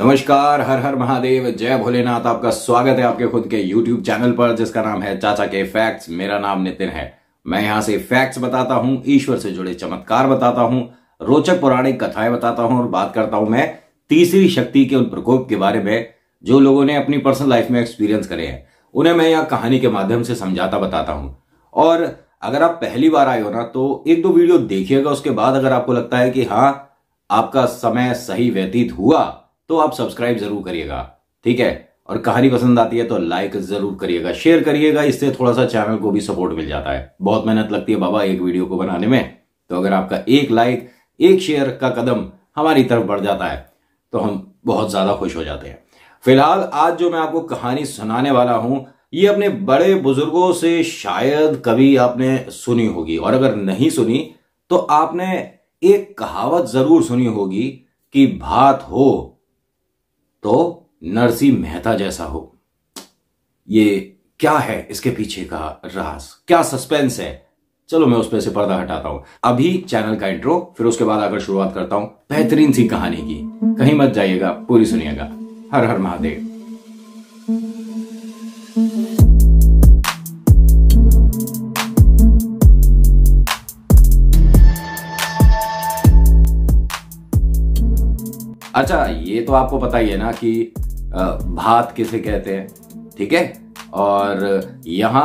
नमस्कार हर हर महादेव जय भोलेनाथ आपका स्वागत है आपके खुद के YouTube चैनल पर जिसका नाम है चाचा के फैक्ट्स मेरा नाम नितिन है मैं यहां से फैक्ट्स बताता हूँ ईश्वर से जुड़े चमत्कार बताता हूँ रोचक पौराणिक कथाएं बताता हूं और बात करता हूं मैं तीसरी शक्ति के उन प्रकोप के बारे में जो लोगों ने अपनी पर्सनल लाइफ में एक्सपीरियंस करे हैं उन्हें मैं यहाँ कहानी के माध्यम से समझाता बताता हूँ और अगर आप पहली बार आए हो ना तो एक दो वीडियो देखिएगा उसके बाद अगर आपको लगता है कि हाँ आपका समय सही व्यतीत हुआ तो आप सब्सक्राइब जरूर करिएगा ठीक है और कहानी पसंद आती है तो लाइक जरूर करिएगा शेयर करिएगा इससे थोड़ा सा चैनल को भी सपोर्ट मिल जाता है बहुत मेहनत लगती है बाबा एक वीडियो को बनाने में तो अगर आपका एक लाइक एक शेयर का कदम हमारी तरफ बढ़ जाता है तो हम बहुत ज्यादा खुश हो जाते हैं फिलहाल आज जो मैं आपको कहानी सुनाने वाला हूं ये अपने बड़े बुजुर्गों से शायद कभी आपने सुनी होगी और अगर नहीं सुनी तो आपने एक कहावत जरूर सुनी होगी कि भात हो तो नरसी मेहता जैसा हो ये क्या है इसके पीछे का राज क्या सस्पेंस है चलो मैं उस पर से पर्दा हटाता हूं अभी चैनल का इंट्रो फिर उसके बाद आकर शुरुआत करता हूं बेहतरीन सी कहानी की कहीं मत जाइएगा पूरी सुनिएगा हर हर महादेव अच्छा ये तो आपको पता ही है ना कि भात किसे कहते हैं ठीक है और यहां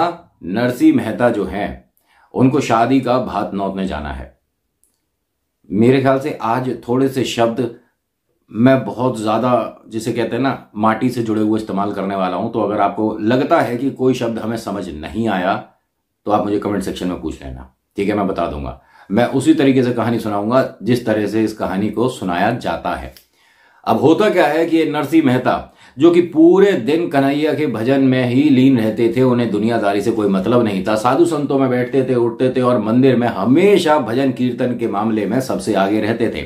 नरसी मेहता जो हैं उनको शादी का भात नौतने जाना है मेरे ख्याल से आज थोड़े से शब्द मैं बहुत ज़्यादा जिसे कहते हैं ना माटी से जुड़े हुए इस्तेमाल करने वाला हूं तो अगर आपको लगता है कि कोई शब्द हमें समझ नहीं आया तो आप मुझे कमेंट सेक्शन में पूछ लेना ठीक है मैं बता दूंगा मैं उसी तरीके से कहानी सुनाऊंगा जिस तरह से इस कहानी को सुनाया जाता है अब होता क्या है कि ये नरसी मेहता जो कि पूरे दिन कन्हैया के भजन में ही लीन रहते थे उन्हें दुनियादारी से कोई मतलब नहीं था साधु संतों में बैठते थे उठते थे और मंदिर में हमेशा भजन कीर्तन के मामले में सबसे आगे रहते थे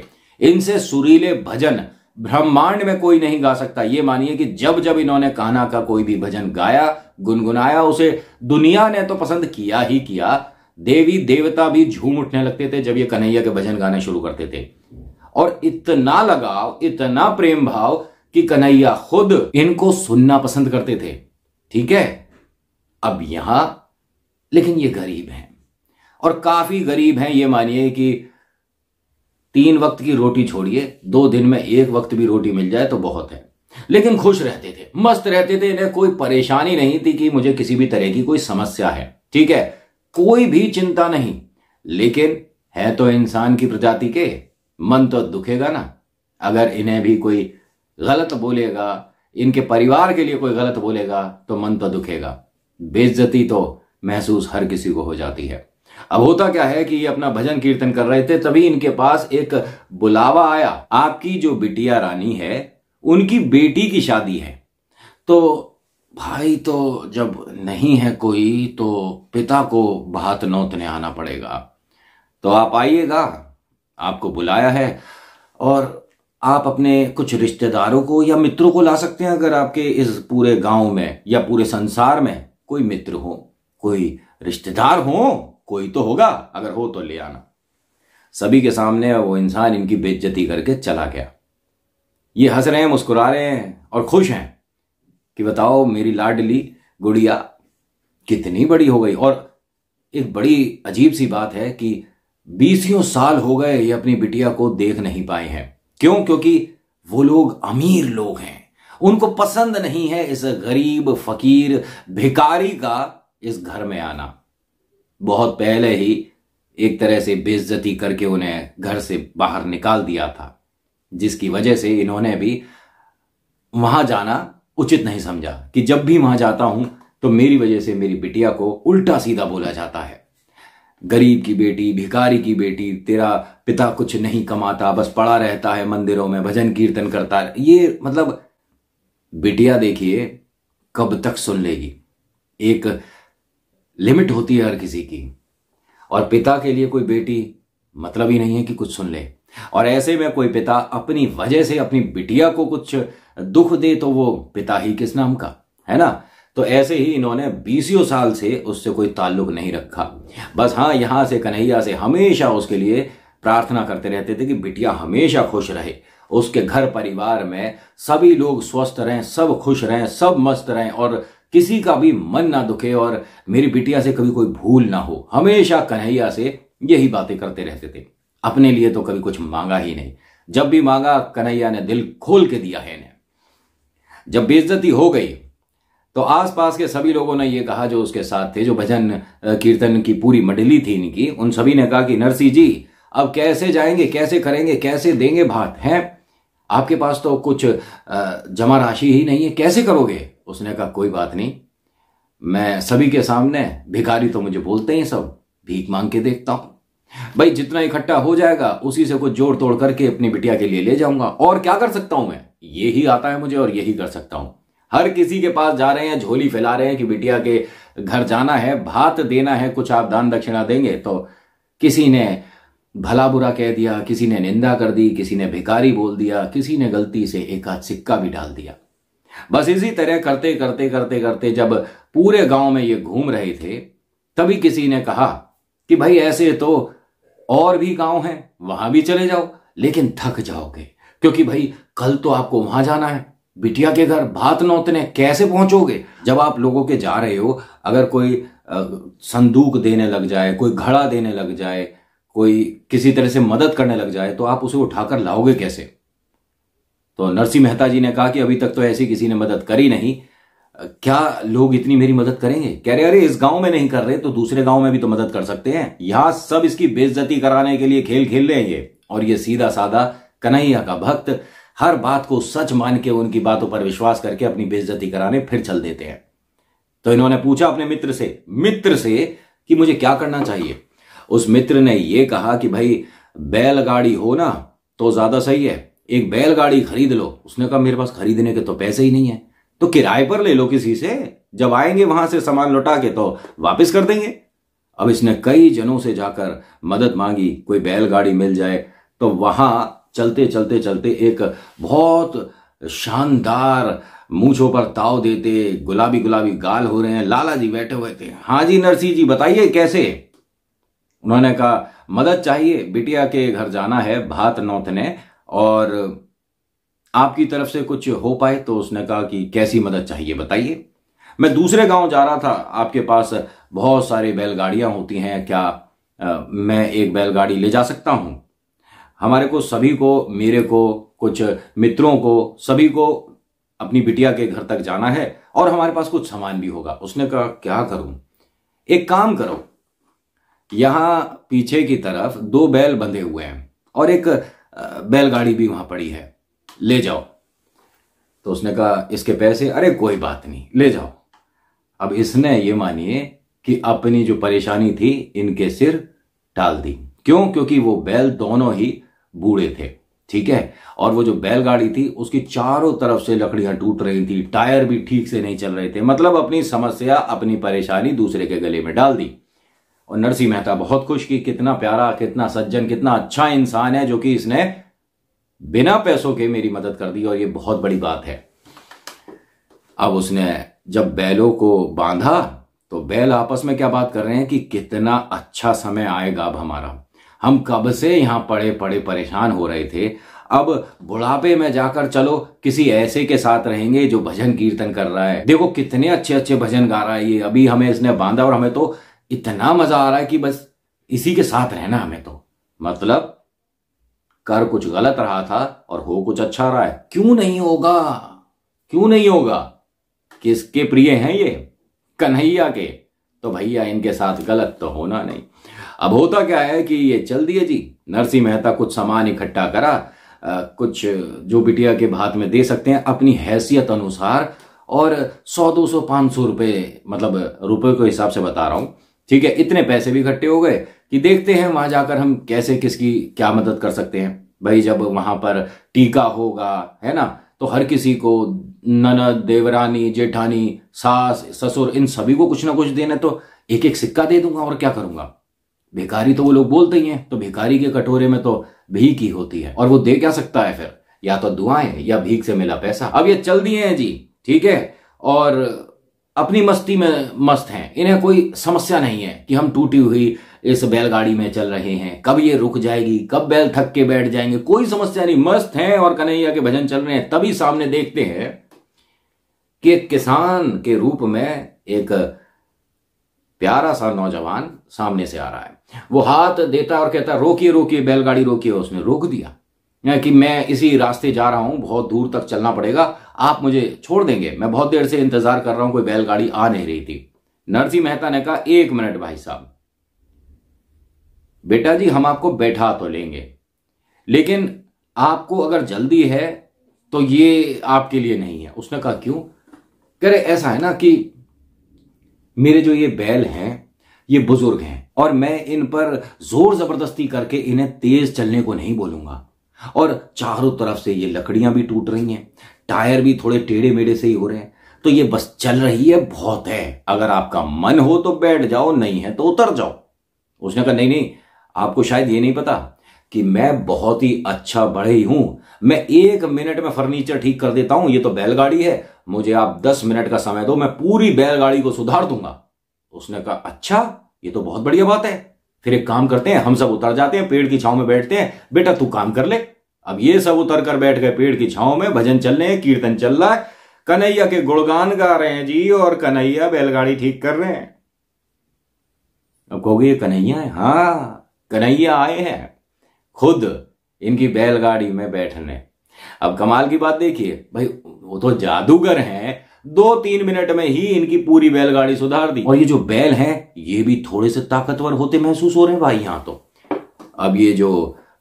इनसे सुरीले भजन ब्रह्मांड में कोई नहीं गा सकता ये मानिए कि जब जब इन्होंने कहना का कोई भी भजन गाया गुनगुनाया उसे दुनिया ने तो पसंद किया ही किया देवी देवता भी झूम उठने लगते थे जब ये कन्हैया के भजन गाने शुरू करते थे और इतना लगाव इतना प्रेम भाव कि कन्हैया खुद इनको सुनना पसंद करते थे ठीक है अब यहां लेकिन ये गरीब हैं और काफी गरीब हैं ये मानिए कि तीन वक्त की रोटी छोड़िए दो दिन में एक वक्त भी रोटी मिल जाए तो बहुत है लेकिन खुश रहते थे मस्त रहते थे इन्हें कोई परेशानी नहीं थी कि मुझे किसी भी तरह की कोई समस्या है ठीक है कोई भी चिंता नहीं लेकिन है तो इंसान की प्रजाति के मन तो दुखेगा ना अगर इन्हें भी कोई गलत बोलेगा इनके परिवार के लिए कोई गलत बोलेगा तो मन तो दुखेगा बेइज्जती तो महसूस हर किसी को हो जाती है अब होता क्या है कि ये अपना भजन कीर्तन कर रहे थे तभी इनके पास एक बुलावा आया आपकी जो बिटिया रानी है उनकी बेटी की शादी है तो भाई तो जब नहीं है कोई तो पिता को भात नौतने आना पड़ेगा तो आप आइएगा आपको बुलाया है और आप अपने कुछ रिश्तेदारों को या मित्रों को ला सकते हैं अगर आपके इस पूरे गांव में या पूरे संसार में कोई मित्र हो कोई रिश्तेदार हो कोई तो होगा अगर हो तो ले आना सभी के सामने वो इंसान इनकी बेज्जती करके चला गया ये हंस रहे हैं मुस्कुरा रहे हैं और खुश हैं कि बताओ मेरी लाडली गुड़िया कितनी बड़ी हो गई और एक बड़ी अजीब सी बात है कि बीसियों साल हो गए ये अपनी बिटिया को देख नहीं पाए हैं क्यों क्योंकि वो लोग अमीर लोग हैं उनको पसंद नहीं है इस गरीब फकीर भिकारी का इस घर में आना बहुत पहले ही एक तरह से बेइज्जती करके उन्हें घर से बाहर निकाल दिया था जिसकी वजह से इन्होंने भी वहां जाना उचित नहीं समझा कि जब भी वहां जाता हूं तो मेरी वजह से मेरी बिटिया को उल्टा सीधा बोला जाता है गरीब की बेटी भिखारी की बेटी तेरा पिता कुछ नहीं कमाता बस पड़ा रहता है मंदिरों में भजन कीर्तन करता है ये मतलब बिटिया देखिए कब तक सुन लेगी एक लिमिट होती है हर किसी की और पिता के लिए कोई बेटी मतलब ही नहीं है कि कुछ सुन ले और ऐसे में कोई पिता अपनी वजह से अपनी बिटिया को कुछ दुख दे तो वो पिता ही किस नाम का है ना तो ऐसे ही इन्होंने बीसियों साल से उससे कोई ताल्लुक नहीं रखा बस हाँ यहां से कन्हैया से हमेशा उसके लिए प्रार्थना करते रहते थे कि बिटिया हमेशा खुश रहे उसके घर परिवार में सभी लोग स्वस्थ रहें सब खुश रहें सब मस्त रहें और किसी का भी मन ना दुखे और मेरी बिटिया से कभी कोई भूल ना हो हमेशा कन्हैया से यही बातें करते रहते थे अपने लिए तो कभी कुछ मांगा ही नहीं जब भी मांगा कन्हैया ने दिल खोल के दिया है इन्हें जब बेइज्जती हो गई तो आसपास के सभी लोगों ने ये कहा जो उसके साथ थे जो भजन कीर्तन की पूरी मंडली थी इनकी उन सभी ने कहा कि नरसिंह जी अब कैसे जाएंगे कैसे करेंगे कैसे देंगे भात हैं आपके पास तो कुछ जमा राशि ही नहीं है कैसे करोगे उसने कहा कोई बात नहीं मैं सभी के सामने भिखारी तो मुझे बोलते हैं सब भीख मांग के देखता हूं भाई जितना इकट्ठा हो जाएगा उसी से कुछ जोड़ तोड़ करके अपनी बिटिया के लिए ले जाऊंगा और क्या कर सकता हूं मैं यही आता है मुझे और यही कर सकता हूं हर किसी के पास जा रहे हैं झोली फैला रहे हैं कि बिटिया के घर जाना है भात देना है कुछ आप दान दक्षिणा देंगे तो किसी ने भला बुरा कह दिया किसी ने निंदा कर दी किसी ने भिकारी बोल दिया किसी ने गलती से एक आध सिक्का भी डाल दिया बस इसी तरह करते करते करते करते जब पूरे गांव में ये घूम रहे थे तभी किसी ने कहा कि भाई ऐसे तो और भी गांव हैं वहां भी चले जाओ लेकिन थक जाओगे क्योंकि भाई कल तो आपको वहां जाना है बिटिया के घर भात नौतने कैसे पहुंचोगे जब आप लोगों के जा रहे हो अगर कोई संदूक देने लग जाए कोई घड़ा देने लग जाए कोई किसी तरह से मदद करने लग जाए तो आप उसे उठाकर लाओगे कैसे तो नरसिंह मेहता जी ने कहा कि अभी तक तो ऐसी किसी ने मदद करी नहीं क्या लोग इतनी मेरी मदद करेंगे कह रहे अरे इस गांव में नहीं कर रहे तो दूसरे गांव में भी तो मदद कर सकते हैं यहां सब इसकी बेइज्जती कराने के लिए खेल खेल रहे हैं ये और ये सीधा साधा कन्हैया का भक्त हर बात को सच मान के उनकी बातों पर विश्वास करके अपनी बेइज्जती कराने फिर चल देते हैं तो इन्होंने पूछा अपने मित्र से मित्र से कि मुझे क्या करना चाहिए उस मित्र ने यह कहा कि भाई बैलगाड़ी हो ना तो ज्यादा सही है एक बैलगाड़ी खरीद लो उसने कहा मेरे पास खरीदने के तो पैसे ही नहीं है तो किराए पर ले लो किसी से जब आएंगे वहां से सामान लौटा के तो वापस कर देंगे अब इसने कई जनों से जाकर मदद मांगी कोई बैलगाड़ी मिल जाए तो वहां चलते चलते चलते एक बहुत शानदार मूछों पर ताव देते गुलाबी गुलाबी गाल हो रहे हैं लाला जी बैठे हुए थे हाँ जी नरसी जी बताइए कैसे उन्होंने कहा मदद चाहिए बिटिया के घर जाना है भात ने और आपकी तरफ से कुछ हो पाए तो उसने कहा कि कैसी मदद चाहिए बताइए मैं दूसरे गांव जा रहा था आपके पास बहुत सारी बैलगाड़ियां होती हैं क्या आ, मैं एक बैलगाड़ी ले जा सकता हूं हमारे को सभी को मेरे को कुछ मित्रों को सभी को अपनी बिटिया के घर तक जाना है और हमारे पास कुछ सामान भी होगा उसने कहा क्या करूं एक काम करो यहां पीछे की तरफ दो बैल बंधे हुए हैं और एक बैलगाड़ी भी वहां पड़ी है ले जाओ तो उसने कहा इसके पैसे अरे कोई बात नहीं ले जाओ अब इसने ये मानिए कि अपनी जो परेशानी थी इनके सिर टाल दी क्यों क्योंकि वो बैल दोनों ही बूढ़े थे ठीक है और वो जो बैलगाड़ी थी उसकी चारों तरफ से लकड़ियां टूट रही थी टायर भी ठीक से नहीं चल रहे थे मतलब अपनी समस्या अपनी परेशानी दूसरे के गले में डाल दी और नरसिंह मेहता बहुत खुश कि कितना प्यारा कितना सज्जन कितना अच्छा इंसान है जो कि इसने बिना पैसों के मेरी मदद कर दी और ये बहुत बड़ी बात है अब उसने जब बैलों को बांधा तो बैल आपस में क्या बात कर रहे हैं कि कितना अच्छा समय आएगा अब हमारा हम कब से यहां पड़े पड़े परेशान हो रहे थे अब बुढ़ापे में जाकर चलो किसी ऐसे के साथ रहेंगे जो भजन कीर्तन कर रहा है देखो कितने अच्छे अच्छे भजन गा रहा है ये अभी हमें इसने बांधा और हमें तो इतना मजा आ रहा है कि बस इसी के साथ रहना हमें तो मतलब कर कुछ गलत रहा था और हो कुछ अच्छा रहा है क्यों नहीं होगा क्यों नहीं होगा किसके प्रिय हैं ये कन्हैया के तो भैया इनके साथ गलत तो होना नहीं अब होता क्या है कि ये चल दिए जी नरसी मेहता कुछ सामान इकट्ठा करा आ, कुछ जो बिटिया के भात में दे सकते हैं अपनी हैसियत अनुसार और सौ दो सौ पांच सौ रुपये मतलब रुपये के हिसाब से बता रहा हूं ठीक है इतने पैसे भी इकट्ठे हो गए कि देखते हैं वहां जाकर हम कैसे किसकी क्या मदद कर सकते हैं भाई जब वहां पर टीका होगा है ना तो हर किसी को ननद देवरानी जेठानी सास ससुर इन सभी को कुछ ना कुछ देना तो एक एक सिक्का दे दूंगा और क्या करूंगा भिकारी तो वो लोग बोलते ही हैं तो भिखारी के कटोरे में तो भीख ही होती है और वो दे क्या सकता है फिर या तो दुआएं या भीख से मिला पैसा अब ये चल दिए हैं जी ठीक है और अपनी मस्ती में मस्त हैं इन्हें कोई समस्या नहीं है कि हम टूटी हुई इस बैलगाड़ी में चल रहे हैं कब ये रुक जाएगी कब बैल थक के बैठ जाएंगे कोई समस्या नहीं मस्त हैं और कन्हैया के भजन चल रहे हैं तभी सामने देखते हैं कि एक किसान के रूप में एक प्यारा सा नौजवान सामने से आ रहा है वो हाथ देता और कहता रोकिए रोकिए बैलगाड़ी रोकिए उसने रोक दिया कि मैं इसी रास्ते जा रहा हूं बहुत दूर तक चलना पड़ेगा आप मुझे छोड़ देंगे मैं बहुत देर से इंतजार कर रहा हूं कोई बैलगाड़ी आ नहीं रही थी नरसी मेहता ने कहा एक मिनट भाई साहब बेटा जी हम आपको बैठा तो लेंगे लेकिन आपको अगर जल्दी है तो ये आपके लिए नहीं है उसने कहा क्यों कह रहे ऐसा है ना कि मेरे जो ये बैल हैं ये बुजुर्ग हैं और मैं इन पर जोर जबरदस्ती करके इन्हें तेज चलने को नहीं बोलूंगा और चारों तरफ से ये लकड़ियां भी टूट रही हैं टायर भी थोड़े टेढ़े मेढ़े से ही हो रहे हैं तो ये बस चल रही है बहुत है अगर आपका मन हो तो बैठ जाओ नहीं है तो उतर जाओ उसने कहा नहीं नहीं आपको शायद ये नहीं पता कि मैं बहुत ही अच्छा ही हूं मैं एक मिनट में फर्नीचर ठीक कर देता हूं ये तो बैलगाड़ी है मुझे आप दस मिनट का समय दो मैं पूरी बैलगाड़ी को सुधार दूंगा तो उसने कहा अच्छा ये तो बहुत बढ़िया बात है फिर एक काम करते हैं हम सब उतर जाते हैं पेड़ की छाव में बैठते हैं बेटा तू काम कर ले अब ये सब उतर कर बैठ गए पेड़ की छाव में भजन चल रहे हैं कीर्तन चल रहा है कन्हैया के गुणगान गा रहे हैं जी और कन्हैया बैलगाड़ी ठीक कर रहे हैं अब कहोगे ये कन्हैया है हाँ कन्हैया आए हैं खुद इनकी बैलगाड़ी में बैठने अब कमाल की बात देखिए भाई वो तो जादूगर हैं दो तीन मिनट में ही इनकी पूरी बैलगाड़ी सुधार दी और ये जो बैल हैं ये भी थोड़े से ताकतवर होते महसूस हो रहे हैं भाई यहां तो अब ये जो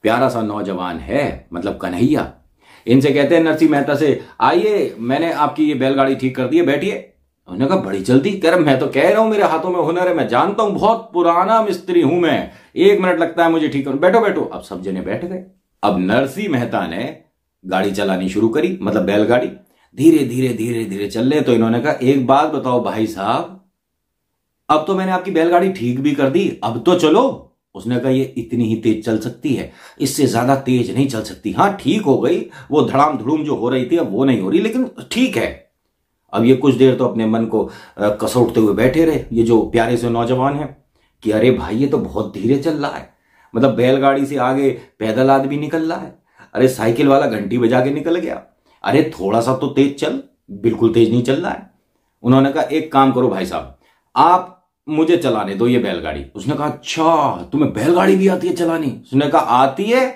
प्यारा सा नौजवान है मतलब कन्हैया इनसे कहते हैं नरसिंह मेहता से आइए मैंने आपकी ये बैलगाड़ी ठीक कर दी है बैठिए उन्होंने कहा बड़ी जल्दी रहा मैं तो कह रहा हूं मेरे हाथों में हुनर है मैं जानता हूं बहुत पुराना मिस्त्री हूं मैं एक मिनट लगता है मुझे ठीक कर बैठो बैठो अब सब जने बैठ गए अब नरसिंह मेहता ने गाड़ी चलानी शुरू करी मतलब बैलगाड़ी धीरे धीरे धीरे धीरे चल रहे तो इन्होंने कहा एक बात बताओ भाई साहब अब तो मैंने आपकी बैलगाड़ी ठीक भी कर दी अब तो चलो उसने कहा ये इतनी ही तेज चल सकती है इससे ज्यादा तेज नहीं चल सकती हाँ ठीक हो गई वो धड़ाम धड़ूम जो हो रही थी अब वो नहीं हो रही लेकिन ठीक है अब ये कुछ देर तो अपने मन को कसौटते हुए बैठे रहे ये जो प्यारे से नौजवान है कि अरे भाई ये तो बहुत धीरे चल रहा है मतलब बैलगाड़ी से आगे पैदल आदमी निकल रहा है अरे साइकिल वाला घंटी बजा के निकल गया अरे थोड़ा सा तो तेज चल बिल्कुल तेज नहीं चल रहा है उन्होंने कहा एक काम करो भाई साहब आप मुझे चलाने दो ये बैलगाड़ी उसने कहा अच्छा तुम्हें बैलगाड़ी भी आती है चलानी उसने कहा आती है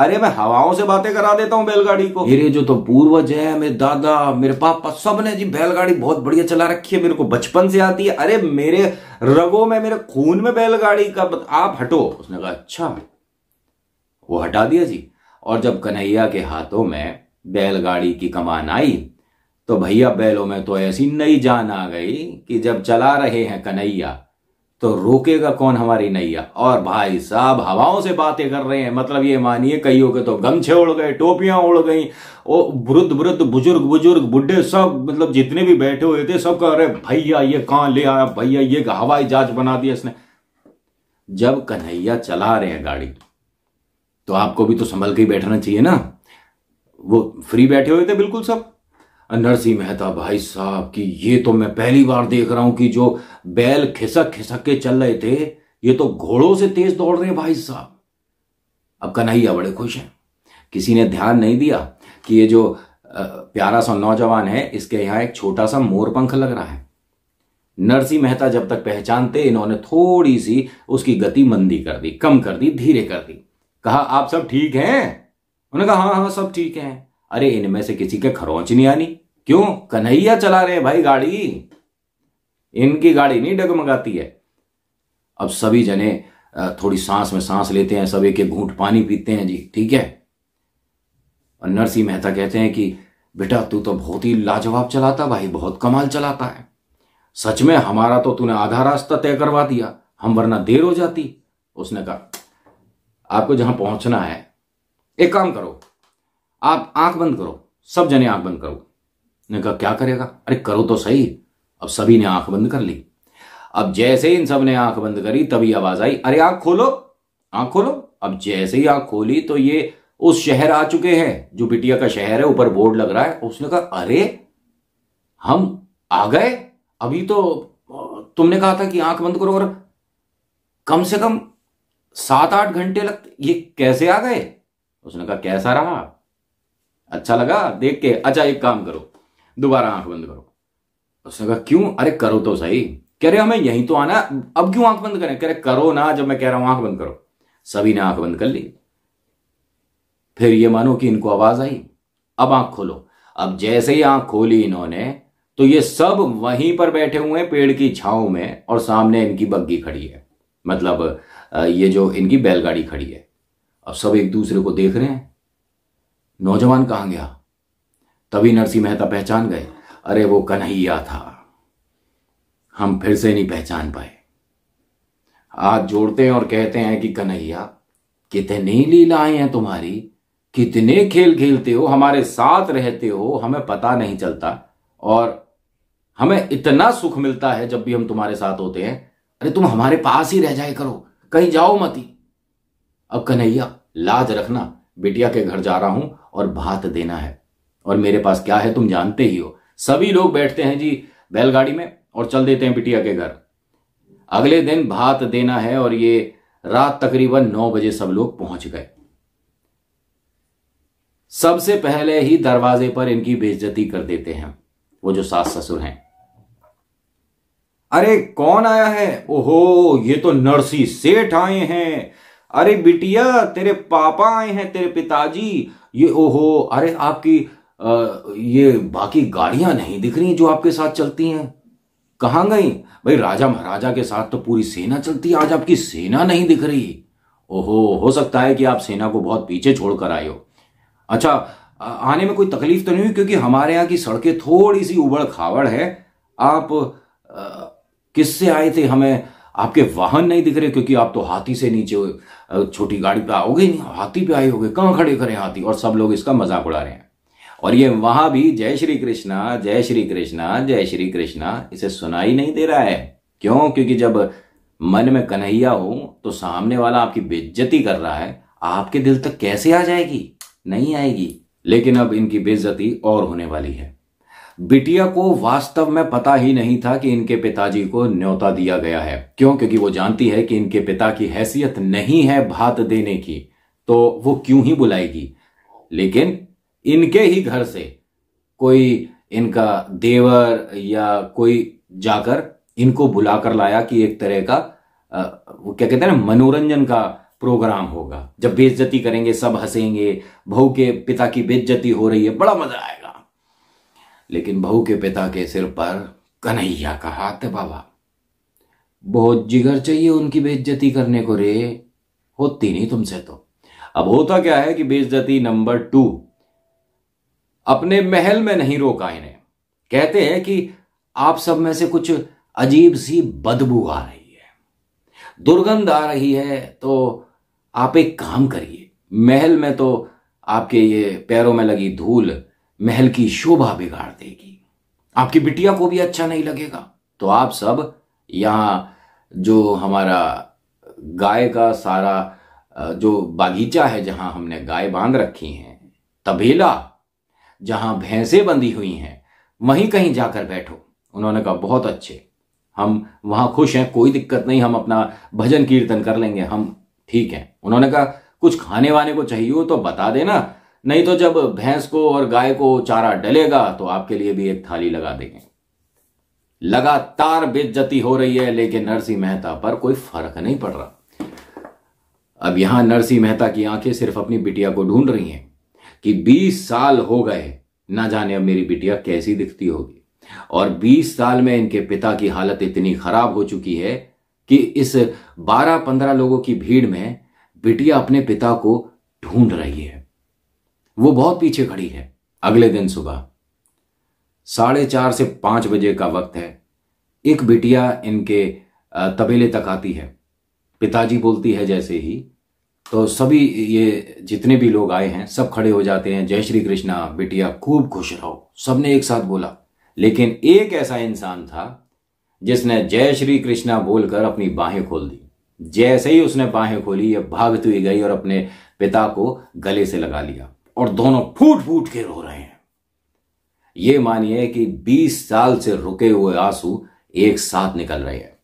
अरे मैं हवाओं से बातें करा देता हूँ बैलगाड़ी को मेरे जो तो पूर्वज है मेरे दादा मेरे पापा सब ने जी बैलगाड़ी बहुत बढ़िया चला रखी है मेरे को बचपन से आती है अरे मेरे रगों में मेरे खून में बैलगाड़ी का आप हटो उसने कहा अच्छा वो हटा दिया जी और जब कन्हैया के हाथों में बैलगाड़ी की कमान आई तो भैया बैलों में तो ऐसी नई जान आ गई कि जब चला रहे हैं कन्हैया तो रोकेगा कौन हमारी नैया और भाई साहब हवाओं से बातें कर रहे हैं मतलब ये मानिए कईयों के तो गमछे उड़ गए टोपियां उड़ गई ओ वृद्ध वृद्ध बुजुर्ग बुजुर्ग बुढ़े सब मतलब जितने भी बैठे हुए थे सब कह रहे भैया ये कहां ले आया भैया ये हवाई जहाज बना दिया इसने जब कन्हैया चला रहे हैं गाड़ी तो आपको भी तो संभल के ही बैठना चाहिए ना वो फ्री बैठे हुए थे बिल्कुल सब नरसिंह मेहता भाई साहब कि ये तो मैं पहली बार देख रहा हूं कि जो बैल खिसक खिसक के चल रहे थे ये तो घोड़ों से तेज दौड़ रहे भाई साहब अब कन्हैया बड़े खुश हैं किसी ने ध्यान नहीं दिया कि ये जो प्यारा सा नौजवान है इसके यहां एक छोटा सा मोर पंख लग रहा है नरसिंह मेहता जब तक पहचानते इन्होंने थोड़ी सी उसकी गति मंदी कर दी कम कर दी धीरे कर दी कहा आप सब ठीक हैं उन्होंने कहा हाँ हाँ सब ठीक है अरे इनमें से किसी के खरोच नहीं आनी क्यों कन्हैया चला रहे हैं भाई गाड़ी इनकी गाड़ी नहीं डगमगाती है अब सभी जने थोड़ी सांस में सांस लेते हैं सब एक घूट घूंट पानी पीते हैं जी ठीक है और नरसिंह मेहता कहते हैं कि बेटा तू तो बहुत ही लाजवाब चलाता भाई बहुत कमाल चलाता है सच में हमारा तो तूने आधा रास्ता तय करवा दिया हम वरना देर हो जाती उसने कहा आपको जहां पहुंचना है एक काम करो आप आंख बंद करो सब जने आंख बंद करो ने कहा क्या करेगा अरे करो तो सही अब सभी ने आंख बंद कर ली अब जैसे ही इन सब ने आंख बंद करी तभी आवाज आई अरे आंख खोलो आंख खोलो अब जैसे ही आंख खोली तो ये उस शहर आ चुके हैं जो बिटिया का शहर है ऊपर बोर्ड लग रहा है उसने कहा अरे हम आ गए अभी तो तुमने कहा था कि आंख बंद करो और कम से कम सात आठ घंटे लगते ये कैसे आ गए उसने कहा कैसा रहा अच्छा लगा देख के अच्छा एक काम करो दोबारा आंख बंद करो उसने कहा क्यों अरे करो तो सही कह रहे हमें यहीं तो आना अब क्यों आंख बंद करें कह रहे करो ना जब मैं कह रहा हूं आंख बंद करो सभी ने आंख बंद कर ली फिर ये मानो कि इनको आवाज आई अब आंख खोलो अब जैसे ही आंख खोली इन्होंने तो ये सब वहीं पर बैठे हुए हैं पेड़ की छाव में और सामने इनकी बग्गी खड़ी है मतलब ये जो इनकी बैलगाड़ी खड़ी है अब सब एक दूसरे को देख रहे हैं नौजवान कहां गया तभी नरसिंह मेहता पहचान गए अरे वो कन्हैया था हम फिर से नहीं पहचान पाए आज जोड़ते हैं और कहते हैं कि कन्हैया कितनी लीलाएं हैं तुम्हारी कितने खेल खेलते हो हमारे साथ रहते हो हमें पता नहीं चलता और हमें इतना सुख मिलता है जब भी हम तुम्हारे साथ होते हैं अरे तुम हमारे पास ही रह जाए करो कहीं जाओ मती अब कन्हैया लाज रखना बिटिया के घर जा रहा हूं और भात देना है और मेरे पास क्या है तुम जानते ही हो सभी लोग बैठते हैं जी बैलगाड़ी में और चल देते हैं बिटिया के घर अगले दिन भात देना है और ये रात तकरीबन नौ बजे सब लोग पहुंच गए सबसे पहले ही दरवाजे पर इनकी बेइज्जती कर देते हैं वो जो सास ससुर हैं अरे कौन आया है ओहो ये तो नरसी सेठ आए हैं अरे बिटिया तेरे पापा आए हैं तेरे पिताजी ये ओहो अरे आपकी आ, ये बाकी गाड़ियां नहीं दिख रही जो आपके साथ चलती हैं कहां गई भाई राजा महाराजा के साथ तो पूरी सेना चलती है आज आपकी सेना नहीं दिख रही ओहो हो सकता है कि आप सेना को बहुत पीछे छोड़कर आए हो अच्छा आने में कोई तकलीफ तो नहीं हुई क्योंकि हमारे यहाँ की सड़कें थोड़ी सी उबड़ खावड़ है आप किससे आए थे हमें आपके वाहन नहीं दिख रहे क्योंकि आप तो हाथी से नीचे छोटी गाड़ी पे आओगे नहीं हाथी पे आए होगे कहाँ खड़े खड़े हाथी और सब लोग इसका मजाक उड़ा रहे हैं और ये वहां भी जय श्री कृष्णा जय श्री कृष्णा जय श्री कृष्णा इसे सुनाई नहीं दे रहा है क्यों क्योंकि जब मन में कन्हैया हो तो सामने वाला आपकी बेज्जती कर रहा है आपके दिल तक कैसे आ जाएगी नहीं आएगी लेकिन अब इनकी बेज्जती और होने वाली है बिटिया को वास्तव में पता ही नहीं था कि इनके पिताजी को न्योता दिया गया है क्यों क्योंकि वो जानती है कि इनके पिता की हैसियत नहीं है भात देने की तो वो क्यों ही बुलाएगी लेकिन इनके ही घर से कोई इनका देवर या कोई जाकर इनको बुलाकर लाया कि एक तरह का वो क्या कहते हैं ना मनोरंजन का प्रोग्राम होगा जब बेज्जती करेंगे सब हंसेंगे बहू के पिता की बेज्जती हो रही है बड़ा मजा आएगा लेकिन बहू के पिता के सिर पर कन्हैया का हाथ बाबा बहुत जिगर चाहिए उनकी बेइज्जती करने को रे होती नहीं तुमसे तो अब होता क्या है कि बेइज्जती नंबर टू अपने महल में नहीं रोका इन्हें कहते हैं कि आप सब में से कुछ अजीब सी बदबू आ रही है दुर्गंध आ रही है तो आप एक काम करिए महल में तो आपके ये पैरों में लगी धूल महल की शोभा बिगाड़ देगी आपकी बिटिया को भी अच्छा नहीं लगेगा तो आप सब यहां जो हमारा गाय का सारा जो बागीचा है जहां हमने गाय बांध रखी हैं तबेला जहां भैंसें बंधी हुई हैं वहीं कहीं जाकर बैठो उन्होंने कहा बहुत अच्छे हम वहां खुश हैं कोई दिक्कत नहीं हम अपना भजन कीर्तन कर लेंगे हम ठीक हैं उन्होंने कहा कुछ खाने वाने को चाहिए हो तो बता देना नहीं तो जब भैंस को और गाय को चारा डलेगा तो आपके लिए भी एक थाली लगा देंगे लगातार बेज्जती हो रही है लेकिन नरसी मेहता पर कोई फर्क नहीं पड़ रहा अब यहां नरसी मेहता की आंखें सिर्फ अपनी बिटिया को ढूंढ रही हैं कि 20 साल हो गए ना जाने अब मेरी बिटिया कैसी दिखती होगी और 20 साल में इनके पिता की हालत इतनी खराब हो चुकी है कि इस 12-15 लोगों की भीड़ में बिटिया अपने पिता को ढूंढ रही है वो बहुत पीछे खड़ी है अगले दिन सुबह साढ़े चार से पांच बजे का वक्त है एक बिटिया इनके तबेले तक आती है पिताजी बोलती है जैसे ही तो सभी ये जितने भी लोग आए हैं सब खड़े हो जाते हैं जय श्री कृष्णा बिटिया खूब खुश रहो सबने एक साथ बोला लेकिन एक ऐसा इंसान था जिसने जय श्री कृष्णा बोलकर अपनी बाहें खोल दी जैसे ही उसने बाहें खोली यह भागती हुई गई और अपने पिता को गले से लगा लिया और दोनों फूट फूट के रो रहे हैं यह मानिए कि 20 साल से रुके हुए आंसू एक साथ निकल रहे हैं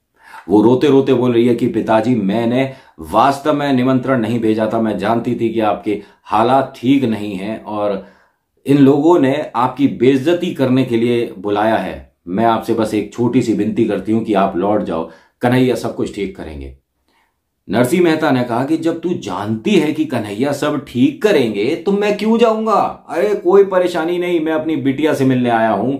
वो रोते रोते बोल रही है कि पिताजी मैंने वास्तव में निमंत्रण नहीं भेजा था मैं जानती थी कि आपके हालात ठीक नहीं हैं और इन लोगों ने आपकी बेइज्जती करने के लिए बुलाया है मैं आपसे बस एक छोटी सी विनती करती हूं कि आप लौट जाओ कन्हैया सब कुछ ठीक करेंगे नरसी मेहता ने कहा कि जब तू जानती है कि कन्हैया सब ठीक करेंगे तो मैं क्यों जाऊंगा अरे कोई परेशानी नहीं मैं अपनी बिटिया से मिलने आया हूं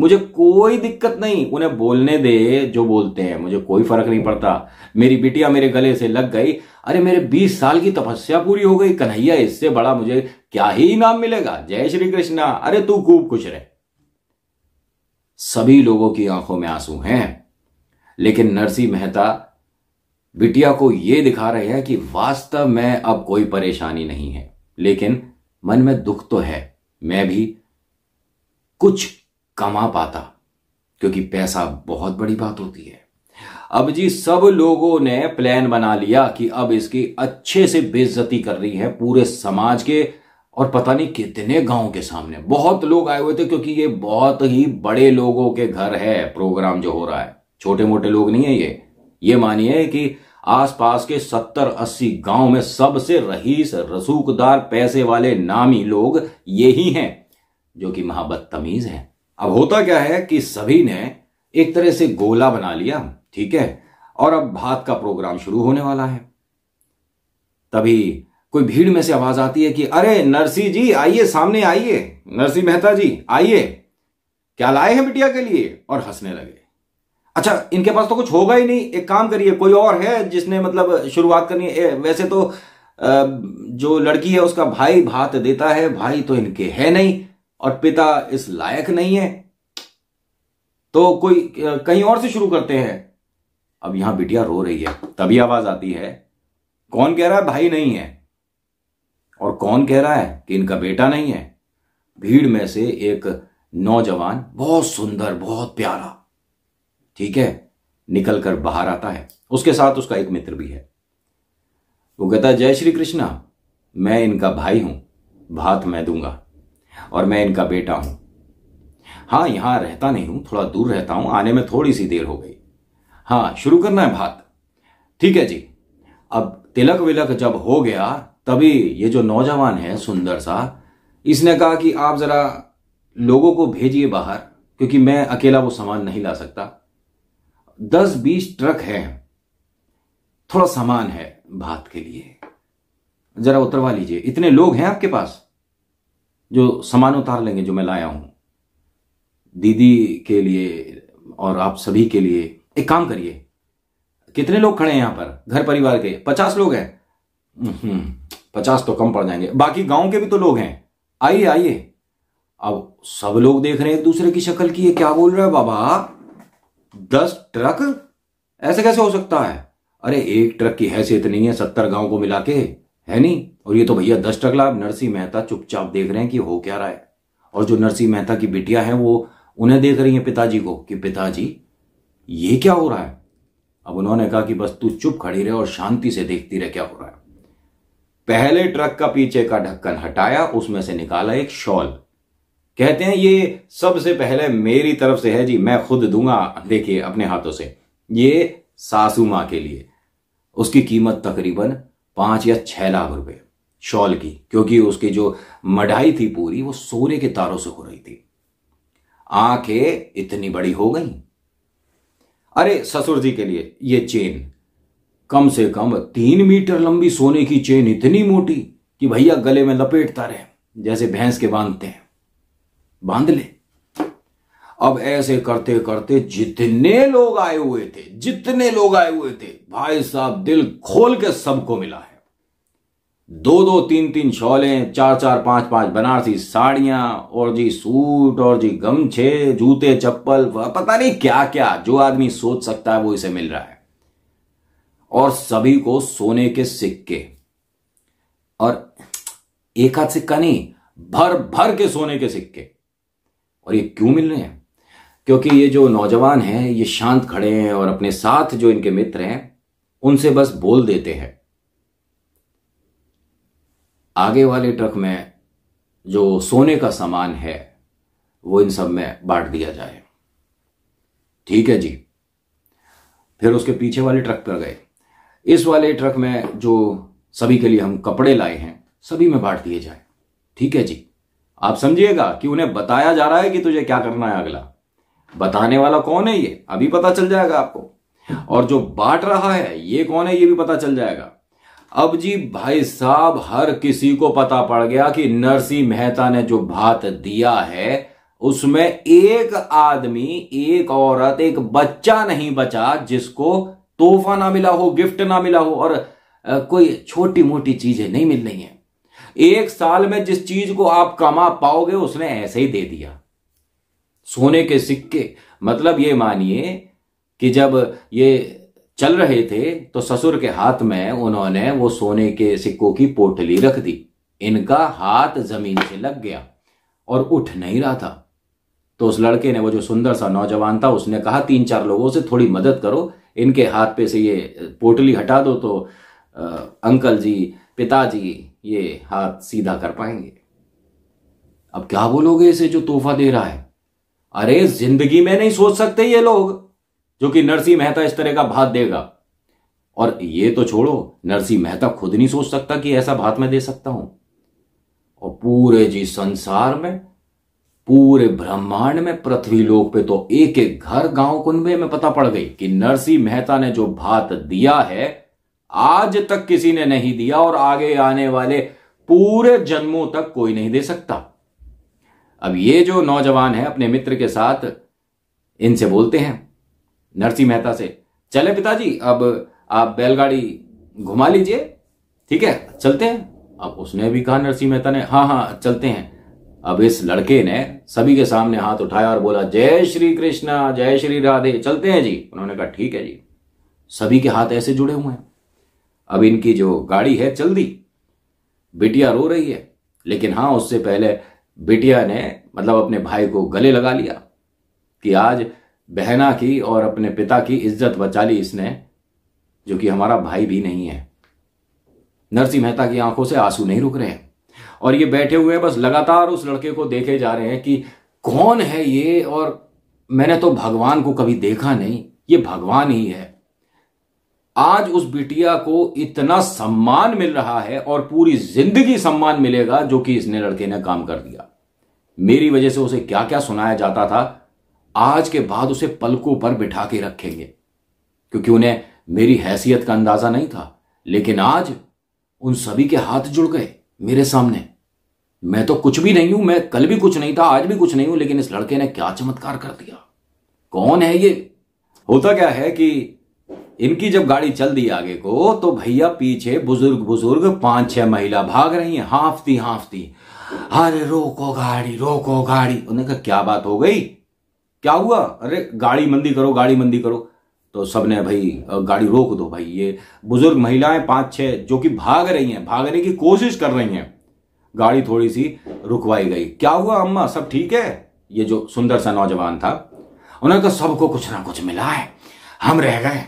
मुझे कोई दिक्कत नहीं उन्हें बोलने दे जो बोलते हैं मुझे कोई फर्क नहीं पड़ता मेरी बिटिया मेरे गले से लग गई अरे मेरे 20 साल की तपस्या पूरी हो गई कन्हैया इससे बड़ा मुझे क्या ही इनाम मिलेगा जय श्री कृष्णा अरे तू खूब खुश रहे सभी लोगों की आंखों में आंसू हैं लेकिन नरसिंह मेहता बिटिया को यह दिखा रहे हैं कि वास्तव में अब कोई परेशानी नहीं है लेकिन मन में दुख तो है मैं भी कुछ कमा पाता क्योंकि पैसा बहुत बड़ी बात होती है अब जी सब लोगों ने प्लान बना लिया कि अब इसकी अच्छे से बेइज्जती कर रही है पूरे समाज के और पता नहीं कितने गांव के सामने बहुत लोग आए हुए थे क्योंकि ये बहुत ही बड़े लोगों के घर है प्रोग्राम जो हो रहा है छोटे मोटे लोग नहीं है ये ये मानिए कि आसपास के सत्तर अस्सी गांव में सबसे रहीस रसूखदार पैसे वाले नामी लोग यही हैं जो कि महाबदतमीज हैं अब होता क्या है कि सभी ने एक तरह से गोला बना लिया ठीक है और अब भात का प्रोग्राम शुरू होने वाला है तभी कोई भीड़ में से आवाज आती है कि अरे नरसी जी आइए सामने आइए नरसी मेहता जी आइए क्या लाए हैं बिटिया के लिए और हंसने लगे अच्छा इनके पास तो कुछ होगा ही नहीं एक काम करिए कोई और है जिसने मतलब शुरुआत करनी है वैसे तो जो लड़की है उसका भाई भात देता है भाई तो इनके है नहीं और पिता इस लायक नहीं है तो कोई कहीं और से शुरू करते हैं अब यहां बिटिया रो रही है तभी आवाज आती है कौन कह रहा है भाई नहीं है और कौन कह रहा है कि इनका बेटा नहीं है भीड़ में से एक नौजवान बहुत सुंदर बहुत प्यारा ठीक है निकल कर बाहर आता है उसके साथ उसका एक मित्र भी है वो कहता है जय श्री कृष्णा मैं इनका भाई हूं भात मैं दूंगा और मैं इनका बेटा हूं हाँ यहां रहता नहीं हूं थोड़ा दूर रहता हूं आने में थोड़ी सी देर हो गई हां शुरू करना है भात ठीक है जी अब तिलक विलक जब हो गया तभी ये जो नौजवान है सुंदर सा इसने कहा कि आप जरा लोगों को भेजिए बाहर क्योंकि मैं अकेला वो सामान नहीं ला सकता दस बीस ट्रक है थोड़ा सामान है भात के लिए जरा उतरवा लीजिए इतने लोग हैं आपके पास जो सामान उतार लेंगे जो मैं लाया हूं दीदी के लिए और आप सभी के लिए एक काम करिए कितने लोग खड़े हैं यहां पर घर परिवार के पचास लोग हैं हम्म, पचास तो कम पड़ जाएंगे बाकी गांव के भी तो लोग हैं आइए आइए अब सब लोग देख रहे हैं एक दूसरे की शक्ल की है क्या बोल रहा है बाबा दस ट्रक ऐसे कैसे हो सकता है अरे एक ट्रक की हैसियत नहीं है सत्तर गांव को मिला के है नहीं और ये तो भैया दस ट्रक लाभ नरसिंह मेहता चुपचाप देख रहे हैं कि हो क्या रहा है और जो नरसिंह मेहता की बिटिया है वो उन्हें देख रही है पिताजी को कि पिताजी ये क्या हो रहा है अब उन्होंने कहा कि बस तू चुप खड़ी रहे और शांति से देखती रहे क्या हो रहा है पहले ट्रक का पीछे का ढक्कन हटाया उसमें से निकाला एक शॉल कहते हैं ये सबसे पहले मेरी तरफ से है जी मैं खुद दूंगा देखिए अपने हाथों से ये सासू मां के लिए उसकी कीमत तकरीबन पांच या छह लाख रुपए शॉल की क्योंकि उसकी जो मढ़ाई थी पूरी वो सोने के तारों से हो रही थी आंखें इतनी बड़ी हो गई अरे ससुर जी के लिए ये चेन कम से कम तीन मीटर लंबी सोने की चेन इतनी मोटी कि भैया गले में लपेटता रहे जैसे भैंस के बांधते हैं बांध ले अब ऐसे करते करते जितने लोग आए हुए थे जितने लोग आए हुए थे भाई साहब दिल खोल के सबको मिला है दो दो तीन तीन शॉले चार चार पांच पांच बनारसी साड़ियां और जी सूट और जी गमछे जूते चप्पल पता नहीं क्या क्या जो आदमी सोच सकता है वो इसे मिल रहा है और सभी को सोने के सिक्के और एक हाथ सिक्का नहीं भर भर के सोने के सिक्के और ये क्यों मिल रहे हैं क्योंकि ये जो नौजवान हैं ये शांत खड़े हैं और अपने साथ जो इनके मित्र हैं उनसे बस बोल देते हैं आगे वाले ट्रक में जो सोने का सामान है वो इन सब में बांट दिया जाए ठीक है जी फिर उसके पीछे वाले ट्रक पर गए इस वाले ट्रक में जो सभी के लिए हम कपड़े लाए हैं सभी में बांट दिए जाए ठीक है जी आप समझिएगा कि उन्हें बताया जा रहा है कि तुझे क्या करना है अगला बताने वाला कौन है ये अभी पता चल जाएगा आपको और जो बांट रहा है ये कौन है ये भी पता चल जाएगा अब जी भाई साहब हर किसी को पता पड़ गया कि नरसी मेहता ने जो भात दिया है उसमें एक आदमी एक औरत एक बच्चा नहीं बचा जिसको तोहफा ना मिला हो गिफ्ट ना मिला हो और कोई छोटी मोटी चीजें नहीं मिल रही हैं एक साल में जिस चीज को आप कमा पाओगे उसने ऐसे ही दे दिया सोने के सिक्के मतलब ये मानिए कि जब ये चल रहे थे तो ससुर के हाथ में उन्होंने वो सोने के सिक्कों की पोटली रख दी इनका हाथ जमीन से लग गया और उठ नहीं रहा था तो उस लड़के ने वो जो सुंदर सा नौजवान था उसने कहा तीन चार लोगों से थोड़ी मदद करो इनके हाथ पे से ये पोटली हटा दो तो आ, अंकल जी पिताजी ये हाथ सीधा कर पाएंगे अब क्या बोलोगे इसे जो तोहफा दे रहा है अरे जिंदगी में नहीं सोच सकते ये लोग जो कि नरसी मेहता इस तरह का भात देगा और ये तो छोड़ो नरसी मेहता खुद नहीं सोच सकता कि ऐसा भात मैं दे सकता हूं और पूरे जी संसार में पूरे ब्रह्मांड में पृथ्वी लोक पे तो एक एक घर गांव कुनबे में पता पड़ गई कि नरसी मेहता ने जो भात दिया है आज तक किसी ने नहीं दिया और आगे आने वाले पूरे जन्मों तक कोई नहीं दे सकता अब ये जो नौजवान है अपने मित्र के साथ इनसे बोलते हैं नरसिंह मेहता से चले पिताजी अब आप बैलगाड़ी घुमा लीजिए ठीक है चलते हैं अब उसने भी कहा नरसिंह मेहता ने हाँ हाँ चलते हैं अब इस लड़के ने सभी के सामने हाथ उठाया और बोला जय श्री कृष्णा जय श्री राधे चलते हैं जी उन्होंने कहा ठीक है जी सभी के हाथ ऐसे जुड़े हुए हैं अब इनकी जो गाड़ी है चल दी बिटिया रो रही है लेकिन हां उससे पहले बिटिया ने मतलब अपने भाई को गले लगा लिया कि आज बहना की और अपने पिता की इज्जत बचा ली इसने जो कि हमारा भाई भी नहीं है नरसिंह मेहता की आंखों से आंसू नहीं रुक रहे हैं और ये बैठे हुए बस लगातार उस लड़के को देखे जा रहे हैं कि कौन है ये और मैंने तो भगवान को कभी देखा नहीं ये भगवान ही है आज उस बिटिया को इतना सम्मान मिल रहा है और पूरी जिंदगी सम्मान मिलेगा जो कि इसने लड़के ने काम कर दिया मेरी वजह से उसे क्या क्या सुनाया जाता था आज के बाद उसे पलकों पर बिठा के रखेंगे क्योंकि उन्हें मेरी हैसियत का अंदाजा नहीं था लेकिन आज उन सभी के हाथ जुड़ गए मेरे सामने मैं तो कुछ भी नहीं हूं मैं कल भी कुछ नहीं था आज भी कुछ नहीं हूं लेकिन इस लड़के ने क्या चमत्कार कर दिया कौन है ये होता क्या है कि इनकी जब गाड़ी चल दी आगे को तो भैया पीछे बुजुर्ग बुजुर्ग पांच छह महिला भाग रही हैं हाफती हाफती अरे रोको गाड़ी रोको गाड़ी उन्हें कहा क्या बात हो गई क्या हुआ अरे गाड़ी मंदी करो गाड़ी मंदी करो तो सबने भाई गाड़ी रोक दो भाई ये बुजुर्ग महिलाएं पांच छह जो कि भाग रही हैं भागने की कोशिश कर रही हैं गाड़ी थोड़ी सी रुकवाई गई क्या हुआ अम्मा सब ठीक है ये जो सुंदर सा नौजवान था उन्होंने कहा सबको कुछ ना कुछ मिला है हम रह गए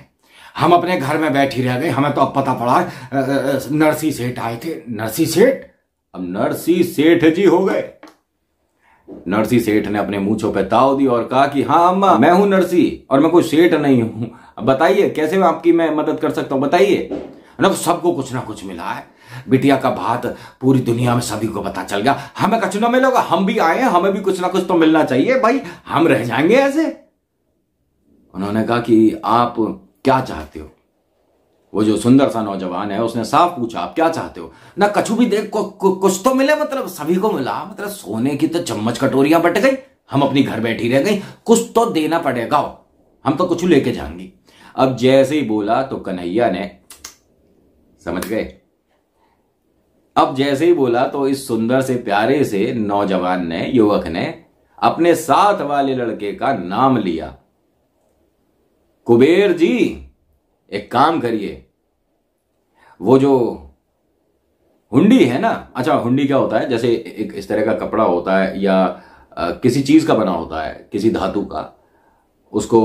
हम अपने घर में बैठी रह गए हमें तो अब पता पड़ा नरसी सेठ आए थे नरसी सेठ अब नरसी सेठ जी हो गए नरसी सेठ ने अपने मुंह पे ताव दी और कहा कि हाँ अम्मा मैं हूं नरसी और मैं कोई सेठ नहीं हूं बताइए कैसे मैं आपकी मैं मदद कर सकता हूं बताइए ना सबको कुछ ना कुछ मिला है बिटिया का भात पूरी दुनिया में सभी को पता चल गया हमें कुछ ना मिलेगा हम भी आए हैं हमें भी कुछ ना कुछ तो मिलना चाहिए भाई हम रह जाएंगे ऐसे उन्होंने कहा कि आप क्या चाहते हो वो जो सुंदर सा नौजवान है उसने साफ पूछा आप क्या चाहते हो ना कछु भी देख कुछ तो मिले मतलब सभी को मिला मतलब सोने की तो चम्मच कटोरियां बट गई हम अपनी घर बैठी रह गई कुछ तो देना पड़ेगा हम तो कुछ लेके जाएंगे अब जैसे ही बोला तो कन्हैया ने समझ गए अब जैसे ही बोला तो इस सुंदर से प्यारे से नौजवान ने युवक ने अपने साथ वाले लड़के का नाम लिया कुबेर जी एक काम करिए वो जो हुंडी है ना अच्छा हुंडी क्या होता है जैसे एक इस तरह का कपड़ा होता है या आ, किसी चीज का बना होता है किसी धातु का उसको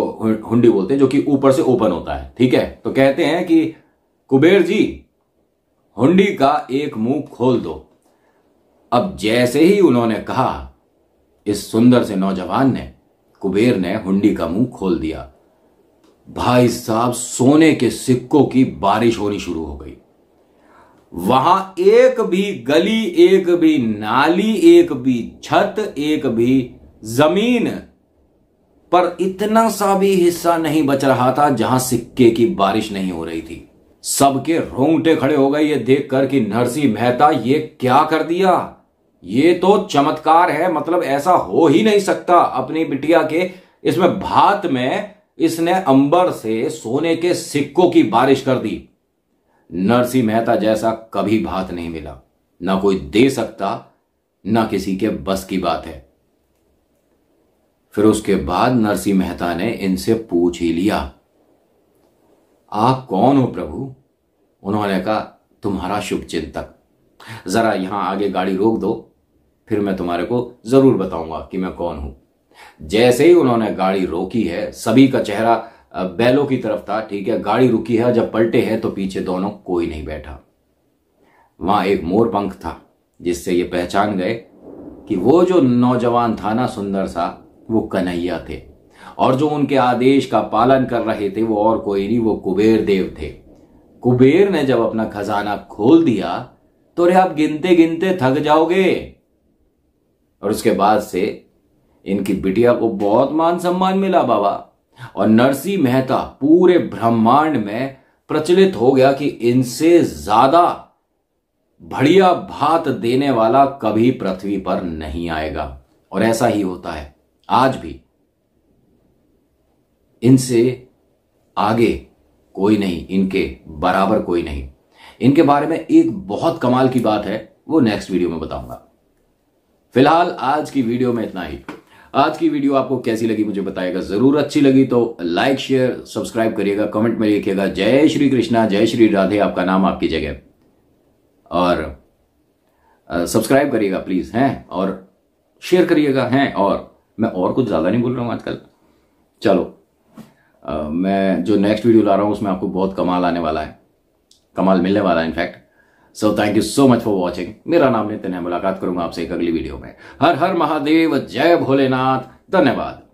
हुंडी बोलते हैं जो कि ऊपर से ओपन होता है ठीक है तो कहते हैं कि कुबेर जी हुंडी का एक मुंह खोल दो अब जैसे ही उन्होंने कहा इस सुंदर से नौजवान ने कुबेर ने हुंडी का मुंह खोल दिया भाई साहब सोने के सिक्कों की बारिश होनी शुरू हो गई वहां एक भी गली एक भी नाली एक भी छत एक भी जमीन पर इतना सा भी हिस्सा नहीं बच रहा था जहां सिक्के की बारिश नहीं हो रही थी सबके रोंगटे खड़े हो गए ये देखकर कि नरसी मेहता ये क्या कर दिया ये तो चमत्कार है मतलब ऐसा हो ही नहीं सकता अपनी बिटिया के इसमें भात में इसने अंबर से सोने के सिक्कों की बारिश कर दी नरसी मेहता जैसा कभी भात नहीं मिला ना कोई दे सकता ना किसी के बस की बात है फिर उसके बाद नरसी मेहता ने इनसे पूछ ही लिया आप कौन हो प्रभु उन्होंने कहा तुम्हारा शुभ चिंतक जरा यहां आगे गाड़ी रोक दो फिर मैं तुम्हारे को जरूर बताऊंगा कि मैं कौन हूं जैसे ही उन्होंने गाड़ी रोकी है सभी का चेहरा बैलों की तरफ था ठीक है गाड़ी रुकी है जब पलटे हैं तो पीछे दोनों कोई नहीं बैठा वहां एक मोर पंख था जिससे ये पहचान गए कि वो जो नौजवान था ना सुंदर सा वो कन्हैया थे और जो उनके आदेश का पालन कर रहे थे वो और कोई नहीं वो कुबेर देव थे कुबेर ने जब अपना खजाना खोल दिया तो रे आप गिनते गिनते थक जाओगे और उसके बाद से इनकी बिटिया को बहुत मान सम्मान मिला बाबा और नरसी मेहता पूरे ब्रह्मांड में प्रचलित हो गया कि इनसे ज्यादा बढ़िया भात देने वाला कभी पृथ्वी पर नहीं आएगा और ऐसा ही होता है आज भी इनसे आगे कोई नहीं इनके बराबर कोई नहीं इनके बारे में एक बहुत कमाल की बात है वो नेक्स्ट वीडियो में बताऊंगा फिलहाल आज की वीडियो में इतना ही आज की वीडियो आपको कैसी लगी मुझे बताएगा जरूर अच्छी लगी तो लाइक शेयर सब्सक्राइब करिएगा कमेंट में लिखिएगा जय श्री कृष्णा जय श्री राधे आपका नाम आपकी जगह और सब्सक्राइब करिएगा प्लीज हैं और शेयर करिएगा हैं और मैं और कुछ ज्यादा नहीं बोल रहा हूं आजकल चलो आ, मैं जो नेक्स्ट वीडियो ला रहा हूं उसमें आपको बहुत कमाल आने वाला है कमाल मिलने वाला है in fact so thank you so much for watching मेरा नाम नितिन है मुलाकात करूंगा आपसे एक अगली वीडियो में हर हर महादेव जय भोलेनाथ धन्यवाद